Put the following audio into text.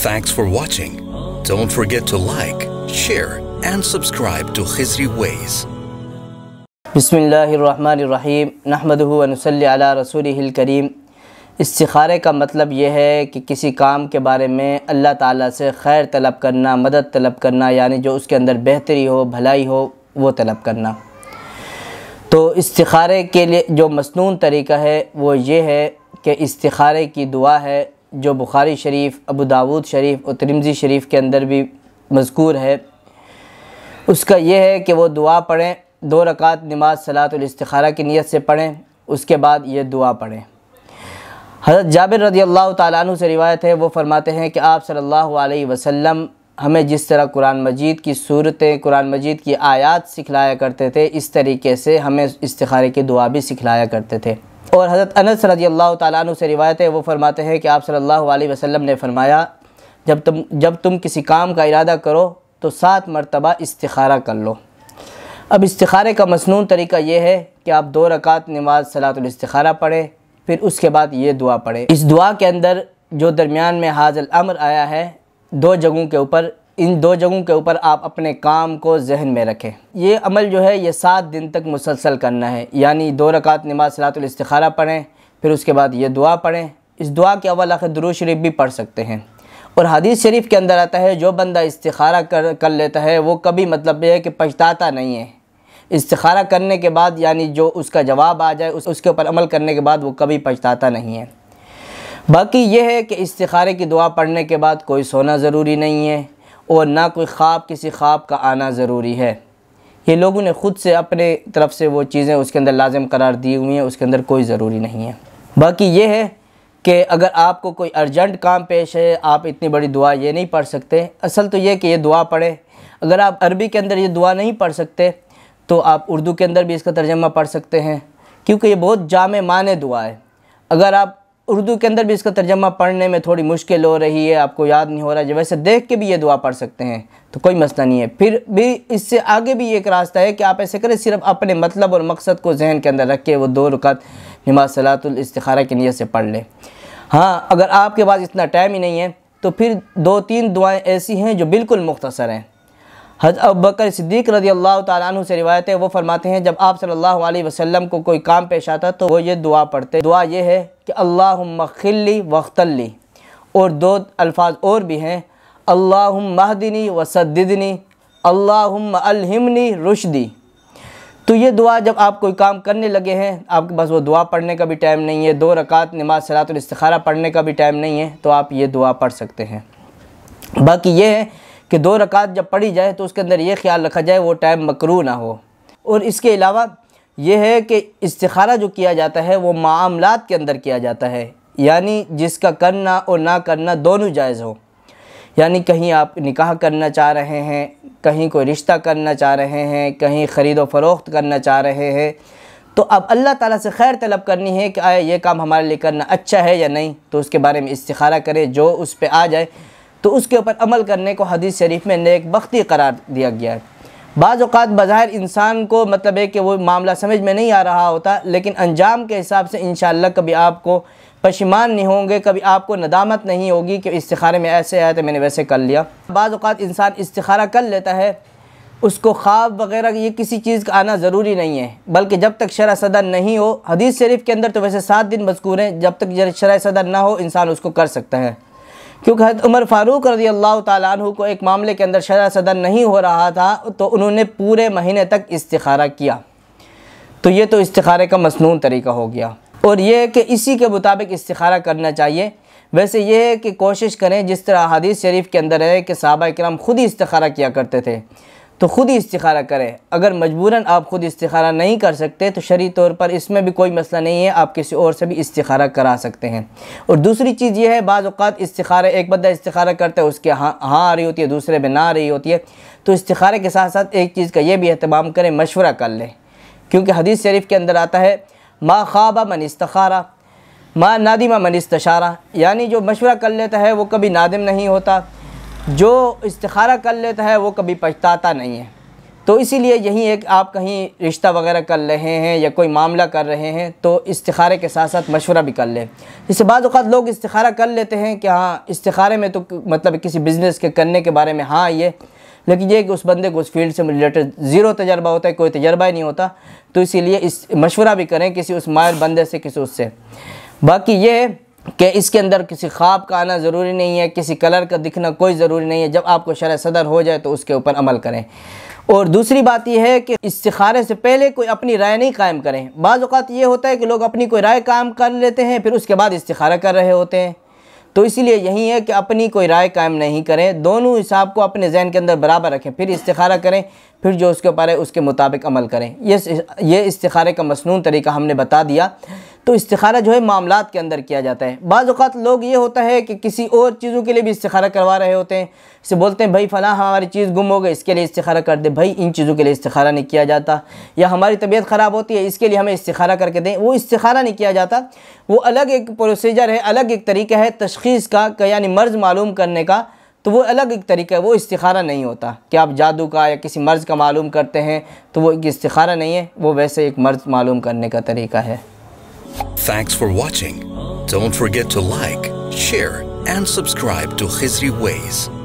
Thanks for watching. Don't forget to like, share and subscribe to Khizri Ways. बसमीम नहमदनसल रसूल करीम इस्तारे का मतलब यह है कि किसी काम के बारे में अल्लाह ताला से खैर तलब करना मदद तलब करना यानी जो उसके अंदर बेहतरी हो भलाई हो वो तलब करना तो इस्तारे के लिए जो मसनून तरीका है वो ये है कि इस्तारे की दुआ है जो बुखारी शरीफ़ अबू दाऊद शरीफ़ और तिरमज़ी शरीफ़ के अंदर भी मजकूर है उसका यह है कि वो दुआ पढ़ें दो रकात नमाज सलातुलस्तारा की नीयत से पढ़ें उसके बाद ये दुआ पढ़ें हज़रत जाबिर रज़ी अल्लाह तु से रिवायत है वो फरमाते हैं कि आप सल्लल्लाहु अलैहि वसल्लम हमें जिस तरह कुरान मजीद की सूरतें कुरान मजीद की आयात सिखलाया करते थे इस तरीके से हमें इस्तारे की दुआ भी सिखलाया करते थे और हज़रत अनस रजी अल्लाह तु से रिवायत है वो फरमाते हैं कि आप सल्लल्लाहु अलैहि वसल्लम ने फरमाया जब तुम जब तुम किसी काम का इरादा करो तो सात मरतबा इस्तारा कर लो अब इस्तारे का मसनून तरीका यह है कि आप दो रकात नमाज सलातुलस्तारा पढ़ें फिर उसके बाद ये दुआ पढ़ें इस दुआ के अंदर जो दरमियान में हाजल अमर आया है दो जगहों के ऊपर इन दो जगहों के ऊपर आप अपने काम को जहन में रखें ये अमल जो है ये सात दिन तक मुसलसल करना है यानी दो रकात नमाज सलातुलस्तारा पढ़ें फिर उसके बाद ये दुआ पढ़ें इस दुआ के अवल आखिर दुरू शरीफ भी पढ़ सकते हैं और हदीस शरीफ के अंदर आता है जो बंदा इस्तारा कर कर लेता है वो कभी मतलब ये है कि पछताता नहीं है इस्तारा करने के बाद यानी जो उसका जवाब आ जाए उस, उसके ऊपर अमल करने के बाद वो कभी पछताता नहीं है बाकी यह है कि इस्तारे की दुआ पढ़ने के बाद कोई सोना ज़रूरी नहीं है और ना कोई ख्वाब किसी ख्वाब का आना ज़रूरी है ये लोगों ने ख़ुद से अपने तरफ से वो चीज़ें उसके अंदर लाजम करार दी हुई हैं उसके अंदर कोई ज़रूरी नहीं है बाकी ये है कि अगर आपको कोई अर्जेंट काम पेश है आप इतनी बड़ी दुआ ये नहीं पढ़ सकते असल तो ये कि ये दुआ पढ़ें अगर आप अरबी के अंदर ये दुआ नहीं पढ़ सकते तो आप उर्दू के अंदर भी इसका तर्जमा पढ़ सकते हैं क्योंकि ये बहुत जाम मान दुआ है अगर आप उर्दू के अंदर भी इसका तर्जमा पढ़ने में थोड़ी मुश्किल हो रही है आपको याद नहीं हो रहा है वैसे देख के भी ये दुआ पढ़ सकते हैं तो कोई मसला नहीं है फिर भी इससे आगे भी एक रास्ता है कि आप ऐसे करें सिर्फ अपने मतलब और मकसद को जहन के अंदर रख के वो दो रुकत नमाज सलातुलस्तारा की नीयत से पढ़ लें हाँ अगर आपके पास इतना टाइम ही नहीं है तो फिर दो तीन दुआएँ ऐसी हैं जो बिल्कुल मुख्तसर हैं हज अब बकर सिद्दीक रजी अल्लाह तु से रिवायत है वो फरमाते हैं जब आप सल्लल्लाहु अलैहि वसल्लम को कोई काम पेश आता तो वो ये दुआ पढ़ते दुआ ये है कि अल्लाह मखिली वख्तली और दो अल्फाज और भी हैं अल्लाह महदिनी वसदनी अल्लाह अलहिमनी रुशदी तो ये दुआ जब आप कोई काम करने लगे हैं आपके पास वो दुआ पढ़ने का भी टाइम नहीं है दो रकात नमाज सलातुल और पढ़ने का भी टाइम नहीं है तो आप ये दुआ पढ़ सकते हैं बाकी ये है कि दो रकात जब पढ़ी जाए तो उसके अंदर ये ख्याल रखा जाए वो टाइम मकरू ना हो और इसके अलावा ये है कि इस्तारा जो किया जाता है वो मामलात के अंदर किया जाता है यानी जिसका करना और ना करना दोनों जायज़ हो यानी कहीं आप निकाह करना चाह रहे हैं कहीं कोई रिश्ता करना चाह रहे हैं कहीं ख़रीदो फरोख्त करना चाह रहे हैं तो अब अल्लाह ताला से खैर तलब करनी है कि आए ये काम हमारे लिए करना अच्छा है या नहीं तो उसके बारे में इस्तारा करें जो उस पर आ जाए तो उसके ऊपर अमल करने को हदीस शरीफ में नेक बख्ती करार दिया गया है बाज़ात बाहर इंसान को मतलब है कि वो मामला समझ में नहीं आ रहा होता लेकिन अंजाम के हिसाब से इन कभी आपको पशमान नहीं होंगे कभी आपको नदामत नहीं होगी कि इस्तारे में ऐसे आया तो मैंने वैसे कर लिया बाज़ात इंसान इस्तारा कर लेता है उसको ख्वाब वगैरह ये किसी चीज़ का आना ज़रूरी नहीं है बल्कि जब तक शरा सदर नहीं हो हदीस शरीफ के अंदर तो वैसे सात दिन मजकूर हैं जब तक शरा सदर ना हो इंसान उसको कर सकता है क्योंकि उमर फ़ारूक रजी अल्लाह तु को एक मामले के अंदर शरा सदर नहीं हो रहा था तो उन्होंने पूरे महीने तक इस्तारा किया तो ये तो इस्तारे का मसनू तरीका हो गया और ये है कि इसी के मुताबिक इस्तारा करना चाहिए वैसे ये है कि कोशिश करें जिस तरह हदीस शरीफ के अंदर है कि सहाबा कराम ख़ुद ही इस्तारा किया करते थे तो ख़ुद ही इस्तारा करें अगर मजबूरन आप ख़ुद इस्तारा नहीं कर सकते तो शरी तौर पर इसमें भी कोई मसला नहीं है आप किसी और से भी इस्तारा करा सकते हैं और दूसरी चीज़ यह है बाज़ात इस्तारा एक बंदा इस्तारा करता है उसके हाँ हाँ आ रही होती है दूसरे में ना आ रही होती है तो इस्तारे के साथ साथ एक चीज़ का ये भी अहतमाम करें मशवरा कर लें क्योंकि हदीस शरीफ के अंदर आता है माँ ख्वाबा मन इस्तारा माँ नादिमा मन इस्तारा यानी जो मशवरा कर लेता है वो कभी नादिम नहीं होता जो इस्तारा कर लेता है वो कभी पछताता नहीं है तो इसीलिए यहीं एक आप कहीं रिश्ता वगैरह कर रहे हैं या कोई मामला कर रहे हैं तो इस्तारे के साथ साथ मशवरा भी कर लें इससे बाद अवत लोग इस्तारा कर लेते हैं कि हाँ इस्तारे में तो मतलब किसी बिज़नेस के करने के बारे में हाँ ये लेकिन ये कि उस बंदे को उस फील्ड से रिलेटेड ज़ीरो तजर्बा होता है कोई तजर्बा ही नहीं होता तो इसीलिए इस मशवरा भी करें किसी उस मायर बंदे से किसी उससे बाकी ये कि इसके अंदर किसी ख्वाब का आना ज़रूरी नहीं है किसी कलर का दिखना कोई ज़रूरी नहीं है जब आपको शर सदर हो जाए तो उसके ऊपर अमल करें और दूसरी बात यह है कि इस्तारे से पहले कोई अपनी राय नहीं कायम करें बाज़ात ये होता है कि लोग अपनी कोई राय कायम कर लेते हैं फिर उसके बाद इस्तारा कर रहे होते हैं तो इसीलिए यही है कि अपनी कोई राय कायम नहीं करें दोनों हिसाब को अपने जहन के अंदर बराबर रखें फिर इस्तारा करें फिर जो उसके ऊपर है उसके मुताबिक अमल करें ये ये इस्तारे का मसनू तरीका हमने बता दिया तो इस्तारा जो है मामला के अंदर किया जाता है बाज़ात लोग ये होता है कि किसी और चीज़ों के लिए भी इस्तारा करवा रहे होते हैं इसे बोलते हैं भाई फ़लाँ हमारी चीज़ गुम हो गई इसके लिए इस्तारा कर दे भाई इन चीज़ों के लिए इस्तारा नहीं किया जाता या हमारी तबीयत ख़राब होती है इसके लिए हमें इस्तारा करके दें वो इस्तारा नहीं किया जाता वो अलग एक प्रोसीजर है अलग एक तरीका है तशखीस का यानी मर्ज़ मालूम करने का तो वो अलग एक तरीका है वो इस्तारा नहीं होता कि आप जादू का या किसी मर्ज़ का मालूम करते हैं तो वो एक इस्तारा नहीं है वो वैसे एक मर्ज़ मालूम करने का तरीका है Thanks for watching. Don't forget to like, share, and subscribe to Khizri Ways.